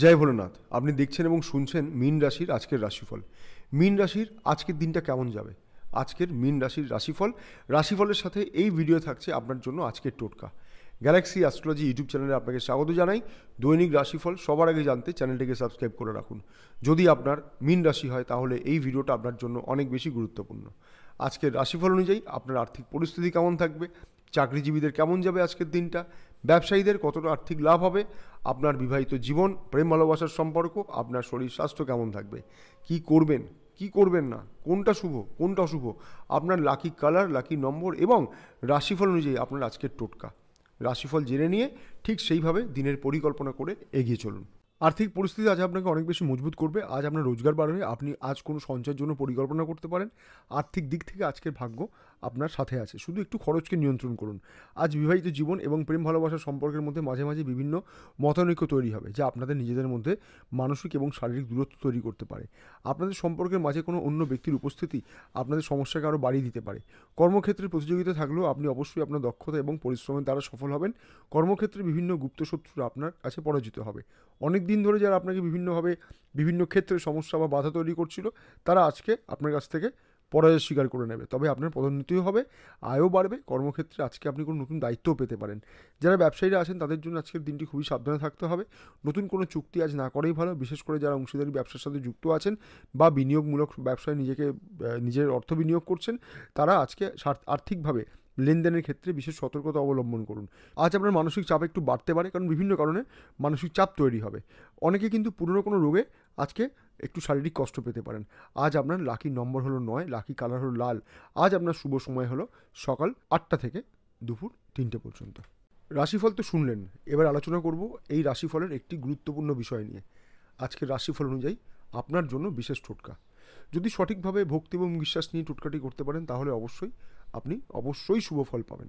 জয় ভোলেনাথ আপনি দেখছেন এবং শুনছেন মীন রাশির আজকের রাশিফল মীন রাশির আজকের দিনটা কেমন যাবে আজকের মীন রাশির রাশিফল রাশিফলের সাথে এই ভিডিও থাকছে আপনার জন্য আজকের টোটকা গ্যালাক্সি অ্যাস্ট্রোলজি ইউটিউব চ্যানেলে আপনাকে স্বাগত জানাই দৈনিক রাশিফল সবার আগে জানতে চ্যানেলটিকে সাবস্ক্রাইব করে রাখুন যদি আপনার মীন রাশি হয় তাহলে এই ভিডিওটা আপনার জন্য অনেক বেশি গুরুত্বপূর্ণ আজকের রাশিফল অনুযায়ী আপনার আর্থিক পরিস্থিতি কেমন থাকবে চাকরিজীবীদের কেমন যাবে আজকের দিনটা ব্যবসায়ীদের কতটা আর্থিক লাভ হবে আপনার বিবাহিত জীবন প্রেম ভালোবাসার সম্পর্ক আপনার শরীর স্বাস্থ্য কেমন থাকবে কি করবেন কি করবেন না কোনটা শুভ কোনটা অশুভ আপনার লাকি কালার লাকি নম্বর এবং রাশিফল অনুযায়ী আপনার আজকের টোটকা রাশিফল জেনে নিয়ে ঠিক সেইভাবে দিনের পরিকল্পনা করে এগিয়ে চলুন আর্থিক পরিস্থিতি আজ আপনাকে অনেক বেশি মজবুত করবে আজ আপনার রোজগার বাড়বে আপনি আজ কোনো সঞ্চয়ের জন্য পরিকল্পনা করতে পারেন আর্থিক দিক থেকে আজকের ভাগ্য আপনার সাথে আছে শুধু একটু খরচকে নিয়ন্ত্রণ করুন আজ বিবাহিত জীবন এবং প্রেম ভালোবাসার সম্পর্কের মধ্যে মাঝে মাঝে বিভিন্ন মতানৈক্য তৈরি হবে যা আপনাদের নিজেদের মধ্যে মানসিক এবং শারীরিক দূরত্ব তৈরি করতে পারে আপনাদের সম্পর্কের মাঝে কোনো অন্য ব্যক্তির উপস্থিতি আপনাদের সমস্যাকে আরও বাড়িয়ে দিতে পারে কর্মক্ষেত্রে প্রতিযোগিতা থাকলেও আপনি অবশ্যই আপনার দক্ষতা এবং পরিশ্রমের দ্বারা সফল হবেন কর্মক্ষেত্রে বিভিন্ন গুপ্ত আপনার কাছে পরাজিত হবে অনেক দিন ধরে যারা আপনাকে বিভিন্নভাবে বিভিন্ন ক্ষেত্রে সমস্যা বা বাধা তৈরি করছিল তারা আজকে আপনার কাছ থেকে পরাজয় স্বীকার করে নেবে তবে আপনার পদোন্নতিও হবে আয়ও বাড়বে কর্মক্ষেত্রে আজকে আপনি কোনো নতুন দায়িত্বও পেতে পারেন যারা ব্যবসায়ীরা আছেন তাদের জন্য আজকের দিনটি খুবই সাবধানে থাকতে হবে নতুন কোনো চুক্তি আজ না করেই ভালো বিশেষ করে যারা অংশীদারি ব্যবসার সাথে যুক্ত আছেন বা বিনিয়োগমূলক ব্যবসায় নিজেকে নিজের অর্থ বিনিয়োগ করছেন তারা আজকে আর্থিকভাবে লেনদেনের ক্ষেত্রে বিশেষ সতর্কতা অবলম্বন করুন আজ আপনার মানসিক চাপ একটু বাড়তে পারে কারণ বিভিন্ন কারণে মানসিক চাপ তৈরি হবে অনেকে কিন্তু পুরনো কোনো রোগে আজকে একটু শারীরিক কষ্ট পেতে পারেন আজ আপনার লাকি নম্বর হলো নয় লাকি কালার হলো লাল আজ আপনার শুভ সময় হলো সকাল আটটা থেকে দুপুর তিনটে পর্যন্ত রাশিফল তো শুনলেন এবার আলোচনা করব এই রাশিফলের একটি গুরুত্বপূর্ণ বিষয় নিয়ে আজকের রাশিফল অনুযায়ী আপনার জন্য বিশেষ টোটকা যদি সঠিকভাবে ভক্তি এবং বিশ্বাস নিয়ে টোটকাটি করতে পারেন তাহলে অবশ্যই আপনি অবশ্যই শুভ ফল পাবেন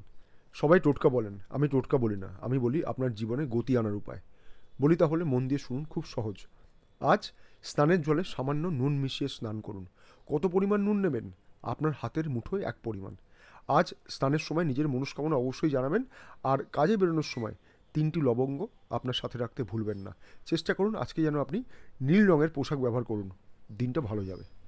সবাই টোটকা বলেন আমি টোটকা বলি না আমি বলি আপনার জীবনে গতি আনার উপায় বলি তাহলে মন দিয়ে শুনুন খুব সহজ আজ স্নানের জলে সামান্য নুন মিশিয়ে স্নান করুন কত পরিমাণ নুন নেবেন আপনার হাতের মুঠোয় এক পরিমাণ আজ স্নানের সময় নিজের মনস্কামনা অবশ্যই জানাবেন আর কাজে বেরোনোর সময় তিনটি লবঙ্গ আপনার সাথে রাখতে ভুলবেন না চেষ্টা করুন আজকে যেন আপনি নীল রঙের পোশাক ব্যবহার করুন দিনটা ভালো যাবে